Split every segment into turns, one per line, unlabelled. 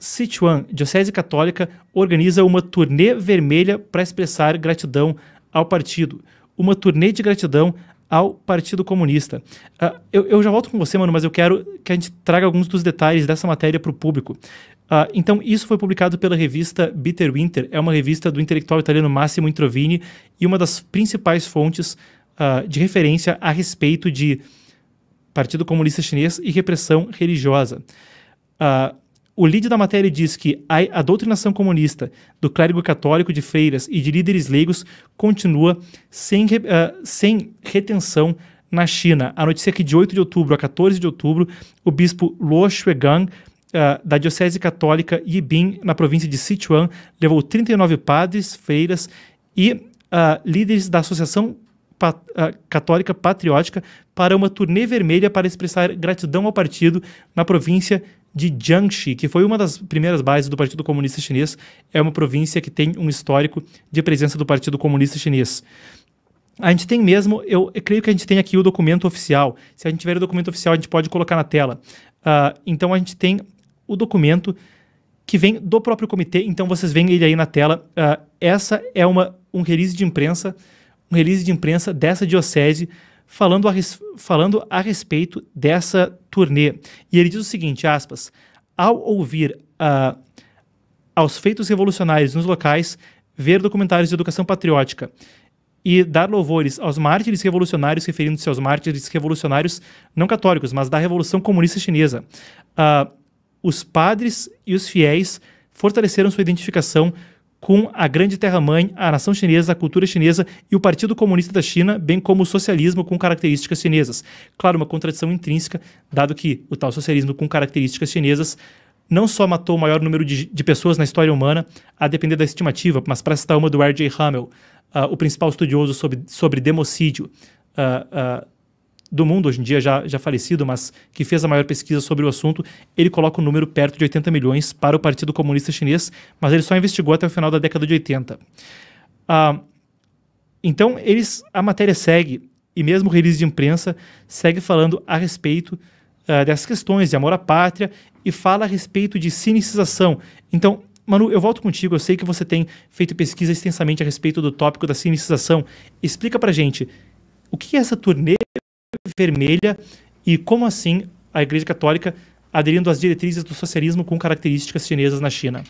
Sichuan, Diocese Católica, organiza uma turnê vermelha para expressar gratidão ao partido. Uma turnê de gratidão ao Partido Comunista. Uh, eu, eu, já volto com você, mano, mas eu quero que a gente traga alguns dos detalhes dessa matéria para o público. Uh, então, isso foi publicado pela revista Bitter Winter, é uma revista do intelectual italiano Massimo Introvini e uma das principais fontes uh, de referência a respeito de Partido Comunista Chinês e repressão religiosa. Uh, o líder da matéria diz que a, a doutrinação comunista do clérigo católico de freiras e de líderes leigos continua sem, uh, sem retenção na China. A notícia é que de 8 de outubro a 14 de outubro, o bispo Luo Shuegang Uh, ah, da Diocese Católica Yibin, na província de Sichuan, levou 39 padres, freiras e uh, líderes da Associação Pat uh, Católica Patriótica para uma turnê vermelha para expressar gratidão ao partido na província de Jiangxi, que foi uma das primeiras bases do Partido Comunista Chinês, é uma província que tem um histórico de presença do Partido Comunista Chinês. A gente tem mesmo, eu, eu creio que a gente tem aqui o documento oficial. Se a gente tiver o documento oficial, a gente pode colocar na tela. Uh, então a gente tem o documento que vem do próprio comitê, então vocês veem ele aí na tela. Uh, essa é uma, um release de imprensa, um release de imprensa dessa diocese falando a, falando a respeito dessa turnê. E ele diz o seguinte, aspas, ao ouvir uh, aos feitos revolucionários nos locais, ver documentários de educação patriótica e dar louvores aos mártires revolucionários, referindo-se aos mártires revolucionários não católicos, mas da Revolução Comunista Chinesa. Uh, os padres e os fiéis fortaleceram sua identificação com a Grande Terra-mãe, a nação chinesa, a cultura chinesa e o Partido Comunista da China, bem como o socialismo com características chinesas. Claro, uma contradição intrínseca, dado que o tal socialismo com características chinesas não só matou o maior número de, de pessoas na história humana, a depender da estimativa, mas para citar uma do R.J. Hamel, uh, o principal estudioso sobre, sobre democídio, uh, uh, do mundo, hoje em dia já, já falecido, mas que fez a maior pesquisa sobre o assunto, ele coloca o um número perto de 80 milhões para o Partido Comunista Chinês, mas ele só investigou até o final da década de 80. Ah, então, eles, a matéria segue, e mesmo o release de imprensa segue falando a respeito uh, dessas questões de amor à pátria e fala a respeito de cinicização. Então, Manu, eu volto contigo. Eu sei que você tem feito pesquisa extensamente a respeito do tópico da cinicização. Explica pra gente o que é essa turnê vermelha e como assim a Igreja Católica aderindo às diretrizes do socialismo com características chinesas na China?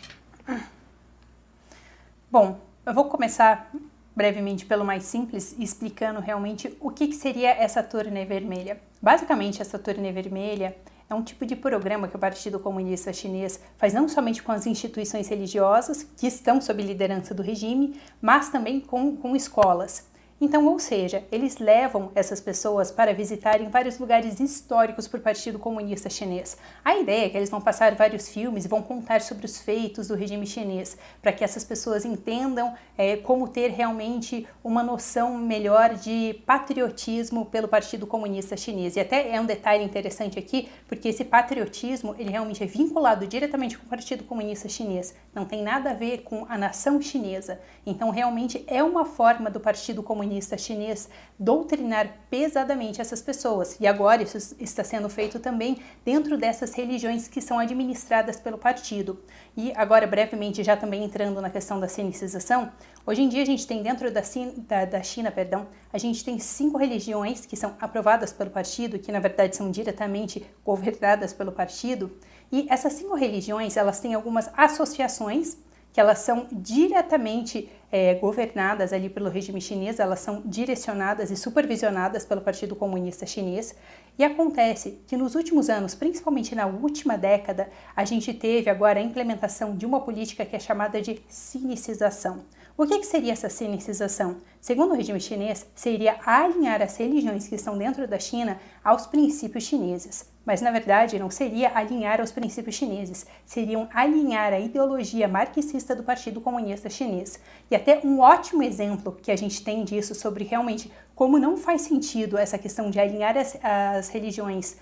Bom, eu vou começar brevemente pelo mais simples, explicando realmente o que, que seria essa turnê vermelha. Basicamente, essa turnê vermelha é um tipo de programa que o Partido Comunista Chinês faz não somente com as instituições religiosas que estão sob liderança do regime, mas também com, com escolas. Então, ou seja, eles levam essas pessoas para visitarem vários lugares históricos do Partido Comunista Chinês. A ideia é que eles vão passar vários filmes e vão contar sobre os feitos do regime chinês, para que essas pessoas entendam é, como ter realmente uma noção melhor de patriotismo pelo Partido Comunista Chinês. E até é um detalhe interessante aqui, porque esse patriotismo ele realmente é vinculado diretamente com o Partido Comunista Chinês. Não tem nada a ver com a nação chinesa. Então, realmente é uma forma do Partido Comunista comunista chinês doutrinar pesadamente essas pessoas. E agora isso está sendo feito também dentro dessas religiões que são administradas pelo partido. E agora, brevemente, já também entrando na questão da sinicização, hoje em dia a gente tem dentro da, da, da China, perdão, a gente tem cinco religiões que são aprovadas pelo partido, que na verdade são diretamente governadas pelo partido. E essas cinco religiões, elas têm algumas associações que elas são diretamente é, governadas ali pelo regime chinês, elas são direcionadas e supervisionadas pelo Partido Comunista Chinês. E acontece que nos últimos anos, principalmente na última década, a gente teve agora a implementação de uma política que é chamada de sinicização. O que, que seria essa sinicização? Segundo o regime chinês, seria alinhar as religiões que estão dentro da China aos princípios chineses. Mas na verdade não seria alinhar aos princípios chineses, seriam alinhar a ideologia marxista do Partido Comunista Chinês. E até um ótimo exemplo que a gente tem disso sobre realmente como não faz sentido essa questão de alinhar as, as religiões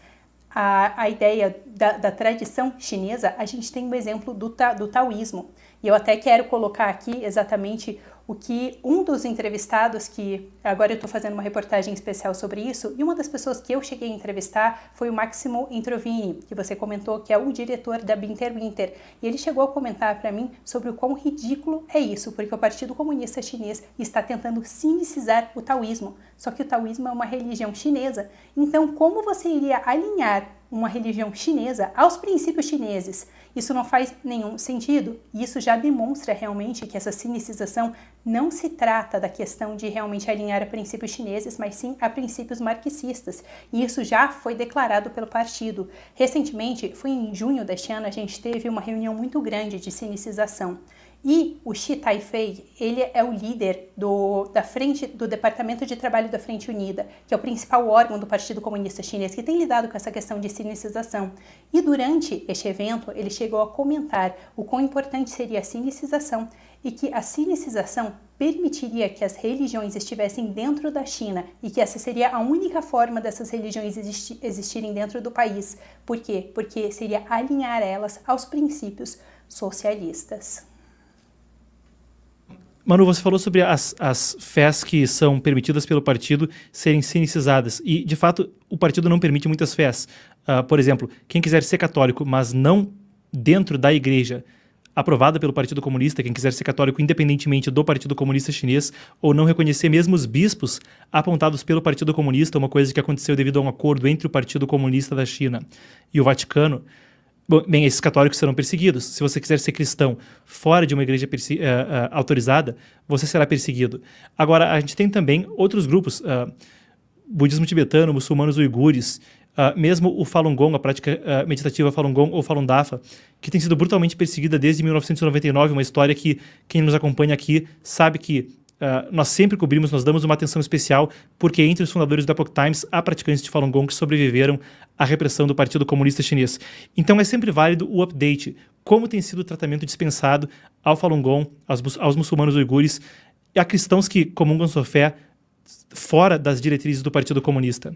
a, ideia da, da, tradição chinesa, a gente tem o um exemplo do, ta, do taoísmo. E eu até quero colocar aqui exatamente o que um dos entrevistados que agora eu estou fazendo uma reportagem especial sobre isso e uma das pessoas que eu cheguei a entrevistar foi o Máximo Introvini, que você comentou que é o diretor da Binter Winter e ele chegou a comentar para mim sobre o quão ridículo é isso, porque o Partido Comunista Chinês está tentando sinicizar o taoísmo só que o taoísmo é uma religião chinesa, então como você iria alinhar uma religião chinesa aos princípios chineses? Isso não faz nenhum sentido. Isso já demonstra realmente que essa sinicização não se trata da questão de realmente alinhar a princípios chineses, mas sim a princípios marxistas. E isso já foi declarado pelo partido. Recentemente, foi em junho deste ano, a gente teve uma reunião muito grande de sinicização. E o Xi Taifei, ele é o líder do, da frente, do Departamento de Trabalho da Frente Unida, que é o principal órgão do Partido Comunista Chinês que tem lidado com essa questão de sinicização. E durante este evento, ele chegou a comentar o quão importante seria a sinicização e que a sinicização permitiria que as religiões estivessem dentro da China e que essa seria a única forma dessas religiões existi existirem dentro do país. Por quê? Porque seria alinhar elas aos princípios socialistas.
Manu, você falou sobre as, as que são permitidas pelo partido serem sinicizadas. E, de fato, o partido não permite muitas fés. Uh, por exemplo, quem quiser ser católico, mas não dentro da igreja aprovada pelo Partido Comunista, quem quiser ser católico independentemente do Partido Comunista Chinês, ou não reconhecer mesmo os bispos apontados pelo Partido Comunista, uma coisa que aconteceu devido a um acordo entre o Partido Comunista da China e o Vaticano bem, esses católicos serão perseguidos. Se você quiser ser cristão fora de uma igreja uh, uh, autorizada, você será perseguido. Agora, a gente tem também outros grupos, uh, budismo tibetano, muçulmanos uigures, ah, mesmo o Falun Gong, a prática eh, meditativa Falun Gong ou Falun Dafa, que tem sido brutalmente perseguida desde 1999, uma história que quem nos acompanha aqui sabe que Uh, nós sempre cobrimos, nós damos uma atenção especial, porque entre os fundadores do Epoch Times há praticantes de Falun Gong que sobreviveram à repressão do Partido Comunista Chinês. Então é sempre válido o update, como tem sido o tratamento dispensado ao Falun Gong, aos, aos muçulmanos uigures e a cristãos que comungam sua fé fora das diretrizes do Partido Comunista.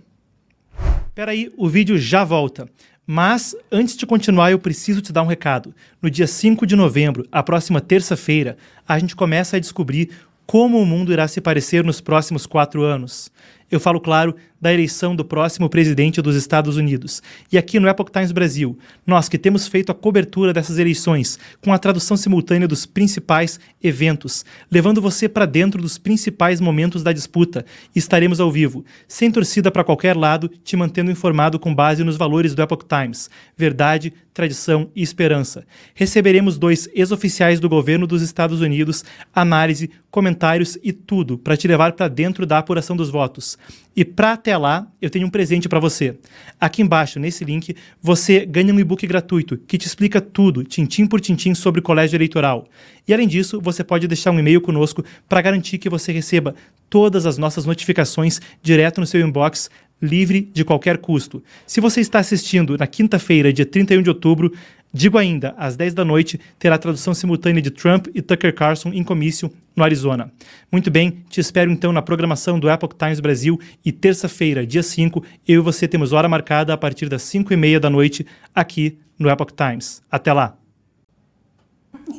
Peraí, o vídeo já volta. Mas, antes de continuar, eu preciso te dar um recado. No dia 5 de novembro, a próxima terça-feira, a gente começa a descobrir como o mundo irá se parecer nos próximos quatro anos. Eu falo, claro, da eleição do próximo presidente dos Estados Unidos. E aqui no Epoch Times Brasil, nós que temos feito a cobertura dessas eleições com a tradução simultânea dos principais eventos, levando você para dentro dos principais momentos da disputa, estaremos ao vivo, sem torcida para qualquer lado, te mantendo informado com base nos valores do Epoch Times: verdade, tradição e esperança. Receberemos dois ex-oficiais do governo dos Estados Unidos, análise, comentários e tudo para te levar para dentro da apuração dos votos. E para até lá, eu tenho um presente para você. Aqui embaixo, nesse link, você ganha um e-book gratuito que te explica tudo, tintim por tintim, sobre o colégio eleitoral. E além disso, você pode deixar um e-mail conosco para garantir que você receba todas as nossas notificações direto no seu inbox, livre de qualquer custo. Se você está assistindo na quinta-feira, dia 31 de outubro, Digo ainda, às 10 da noite, terá tradução simultânea de Trump e Tucker Carlson em comício no Arizona. Muito bem, te espero então na programação do Epoch Times Brasil e terça-feira, dia 5, eu e você temos hora marcada a partir das 5 e meia da noite aqui no Epoch Times. Até lá!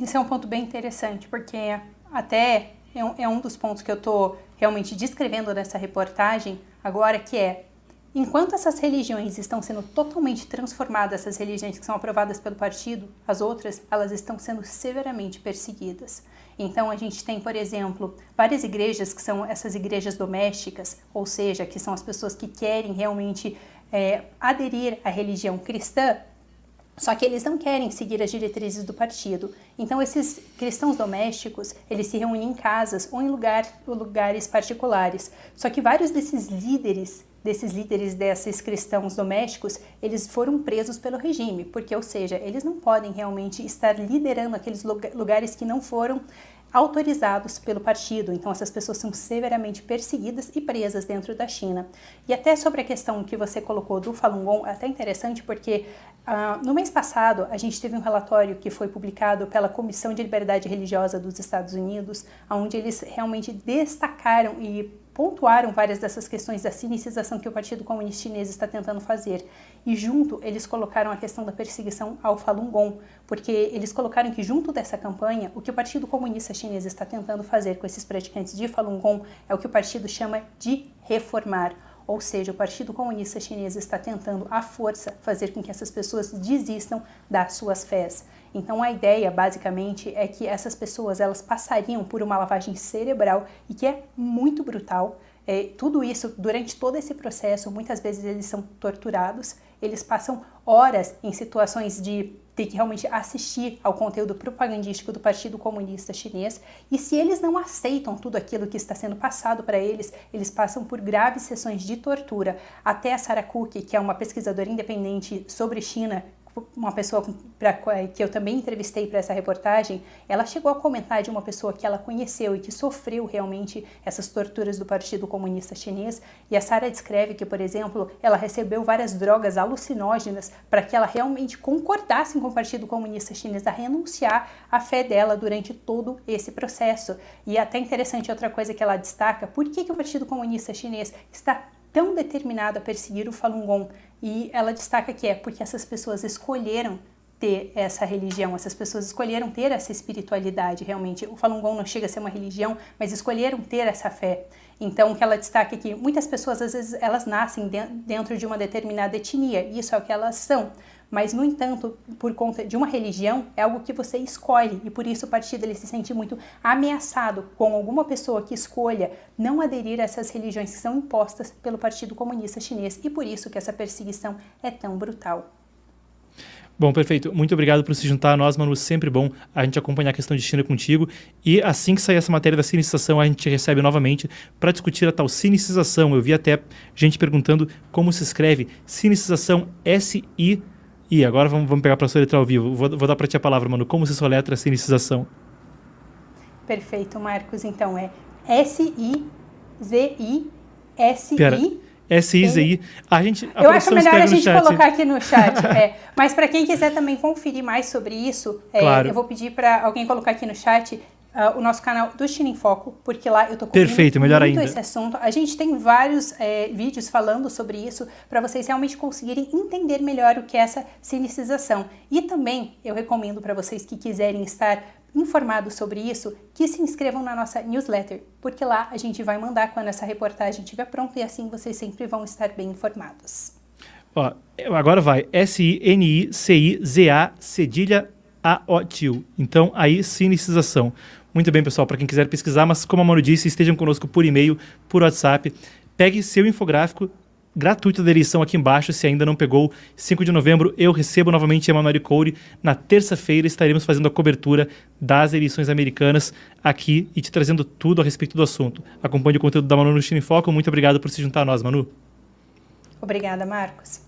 Isso é um ponto bem interessante, porque até é um, é um dos pontos que eu estou realmente descrevendo nessa reportagem agora, que é Enquanto essas religiões estão sendo totalmente transformadas, essas religiões que são aprovadas pelo partido, as outras, elas estão sendo severamente perseguidas. Então a gente tem, por exemplo, várias igrejas que são essas igrejas domésticas, ou seja, que são as pessoas que querem realmente é, aderir à religião cristã, só que eles não querem seguir as diretrizes do partido. Então esses cristãos domésticos, eles se reúnem em casas ou em lugar, lugares particulares. Só que vários desses líderes, desses líderes desses cristãos domésticos, eles foram presos pelo regime, porque ou seja, eles não podem realmente estar liderando aqueles lugares que não foram autorizados pelo partido. Então, essas pessoas são severamente perseguidas e presas dentro da China. E até sobre a questão que você colocou do Falun Gong, é até interessante porque uh, no mês passado a gente teve um relatório que foi publicado pela Comissão de Liberdade Religiosa dos Estados Unidos, onde eles realmente destacaram e pontuaram várias dessas questões da sinicização que o Partido Comunista Chinês está tentando fazer. E junto eles colocaram a questão da perseguição ao Falun Gong, porque eles colocaram que junto dessa campanha, o que o Partido Comunista Chinês está tentando fazer com esses praticantes de Falun Gong é o que o partido chama de reformar ou seja, o Partido Comunista Chinês está tentando, à força, fazer com que essas pessoas desistam das suas fés. Então a ideia, basicamente, é que essas pessoas elas passariam por uma lavagem cerebral e que é muito brutal. É, tudo isso, durante todo esse processo, muitas vezes eles são torturados, eles passam horas em situações de tem que realmente assistir ao conteúdo propagandístico do Partido Comunista Chinês e se eles não aceitam tudo aquilo que está sendo passado para eles, eles passam por graves sessões de tortura. Até a Sarah Cook, que é uma pesquisadora independente sobre China, uma pessoa pra, que eu também entrevistei para essa reportagem, ela chegou a comentar de uma pessoa que ela conheceu e que sofreu realmente essas torturas do Partido Comunista Chinês. E a Sara descreve que, por exemplo, ela recebeu várias drogas alucinógenas para que ela realmente concordasse com o Partido Comunista Chinês a renunciar à fé dela durante todo esse processo. E é até interessante outra coisa que ela destaca: por que, que o Partido Comunista Chinês está tão determinado a perseguir o Falun Gong? E ela destaca que é porque essas pessoas escolheram ter essa religião, essas pessoas escolheram ter essa espiritualidade realmente. O Falun Gong não chega a ser uma religião, mas escolheram ter essa fé. Então, o que ela destaca é que muitas pessoas, às vezes, elas nascem dentro de uma determinada etnia, isso é o que elas são. Mas, no entanto, por conta de uma religião, é algo que você escolhe e por isso o partido ele se sente muito ameaçado com alguma pessoa que escolha não aderir a essas religiões que são impostas pelo Partido Comunista Chinês e por isso que essa perseguição é tão brutal.
Bom, perfeito. Muito obrigado por se juntar a nós, Manu. Sempre bom a gente acompanhar a questão de China contigo. E assim que sair essa matéria da sinicização a gente recebe novamente para discutir a tal sinicização Eu vi até gente perguntando como se escreve sinicização S-I. E agora vamos, vamos pegar para sua letra ao vivo. Vou, vou dar para ti a palavra, Manu. Como se soletra a é sinicização?
Perfeito, Marcos. Então é S-I-Z-I-S-I aí,
A gente, a Eu acho melhor a gente colocar
aqui no chat. é. Mas para quem quiser também conferir mais sobre isso, é, claro. eu vou pedir para alguém colocar aqui no chat Uh, o nosso canal do China em Foco, porque lá eu tô cobrindo Perfeito, melhor muito ainda. esse assunto. A gente tem vários é, vídeos falando sobre isso para vocês realmente conseguirem entender melhor o que é essa sinicização. E também eu recomendo para vocês que quiserem estar informados sobre isso, que se inscrevam na nossa newsletter, porque lá a gente vai mandar quando essa reportagem estiver pronta e assim vocês sempre vão estar bem informados.
Ó, agora vai, S-I-N-I-C-I-Z-A, cedilha A-O-T-I-O. Então, aí, sinicização. Muito bem, pessoal, para quem quiser pesquisar, mas como a Manu disse, estejam conosco por e-mail, por WhatsApp. Pegue seu infográfico gratuita da eleição aqui embaixo. Se ainda não pegou, 5 de novembro eu recebo novamente Emanuele Coure. Na terça-feira estaremos fazendo a cobertura das eleições americanas aqui e te trazendo tudo a respeito do assunto. Acompanhe o conteúdo da Manu no Chino em Foco. Muito obrigado por se juntar a nós, Manu. Obrigada, Marcos.